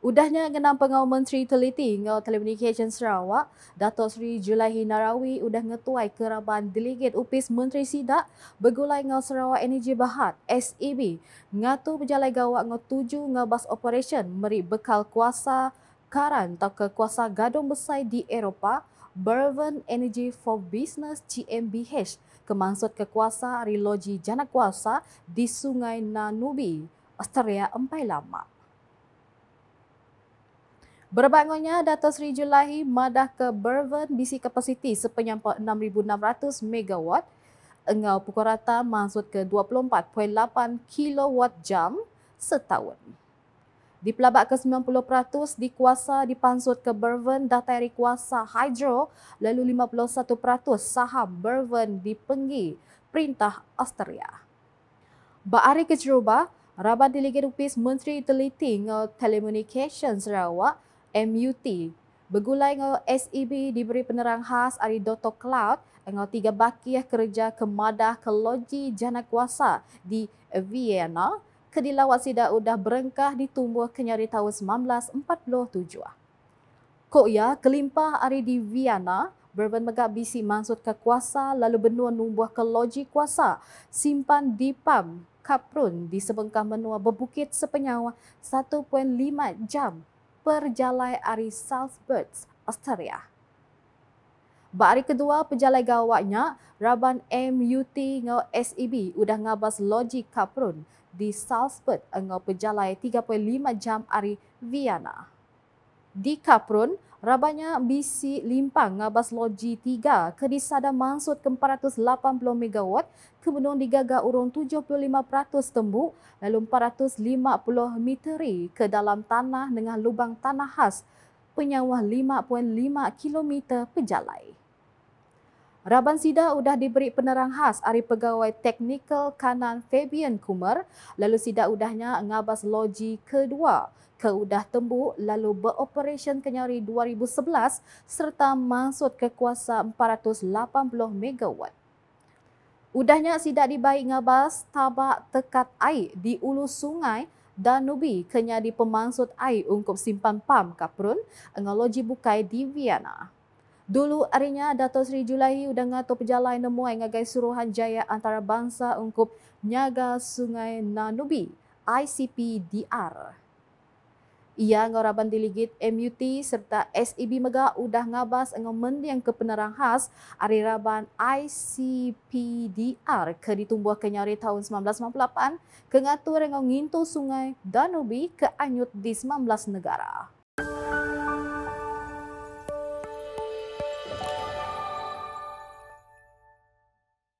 Udahnya ngenang pengawal Menteri Teliti ngau Telecommunication Sarawak, Dato' Sri Julahi Narawi udah ngetuai keraban delegate upis Menteri Sidak begulai ngau Sarawak Energy Bahat, SEB, ngatu berjalan gawak ngau tuju ngau bas operation meri bekal kuasa karan atau kekuasa gadung besar di Eropah, Bourbon Energy for Business GmbH, kemangsut kekuasa riloji jana kuasa di Sungai Nanubi, Australia Empai Lama. Berbangunnya Dato Sri Julahi madah ke Bervan BC kapasiti sepenyampak 6,600 MW. Engau pukul rata maksud ke 24.8 kilowatt jam setahun. Di pelabak ke 90% dikuasa dipansut ke Bervan datari kuasa hidro lalu 51% saham Bervan dipenggi perintah Austria. Baari ke Ceruba, Raban Diligi Rupis Menteri Teliti Telecommunication Sarawak MUT. Begulai dengan SEB diberi penerang khas dari Doto Cloud dengan tiga baki kerja kemadah ke loji jana kuasa di Vienna. Kedilawat sida udah berengkah ditumbuh kenyari tahun 1947. Kok ya, kelimpah hari di Vienna, Berben Megak BC maksud ke kuasa lalu benua numbuh ke loji kuasa. Simpan di pam Kaprun di sebengkah menua berbukit sepenyawa 1.5 jam Perjalai Ari Salzburg, Austria. Bari kedua pejalai gawaknya, Raban MUT ngau SEB udah ngabas loji Kaprun di Salzburg ngau pejalai 3.5 jam Ari Vienna. Di Kaprun, rabanya BC Limpang Ngabas Loji 3 kedisada mansut ke 480 MW kemudian digaga urung 75% tembu lalu 450 meteri ke dalam tanah dengan lubang tanah khas penyawah 5.5 km pejalai. Raban Sida sudah diberi penerang khas dari pegawai teknikal kanan Fabian Kumar. Lalu Sida sudahnya ngabas loji kedua ke udah tembu lalu beroperasi kenyari 2011 serta masuk ke kuasa 480 MW. Udahnya sidak dibaik ngabas tabak tekat air di ulu sungai Danubi kenyari pemangsut air ungkup simpan pam kaprun ngaloji bukai di Vienna. Dulu arinya Dato' Sri Julahi udah ngatur pejalan nemuai ngagai suruhan jaya antara bangsa ungkup Nyaga Sungai Nanubi, ICPDR. Ia ngoraban diligit MUT serta SEB Mega udah ngabas dengan yang kepenerang khas hari raban ICPDR ke ditumbuh kenyari tahun 1998 ke ngatur ngintu sungai Danubi ke anyut di 19 negara.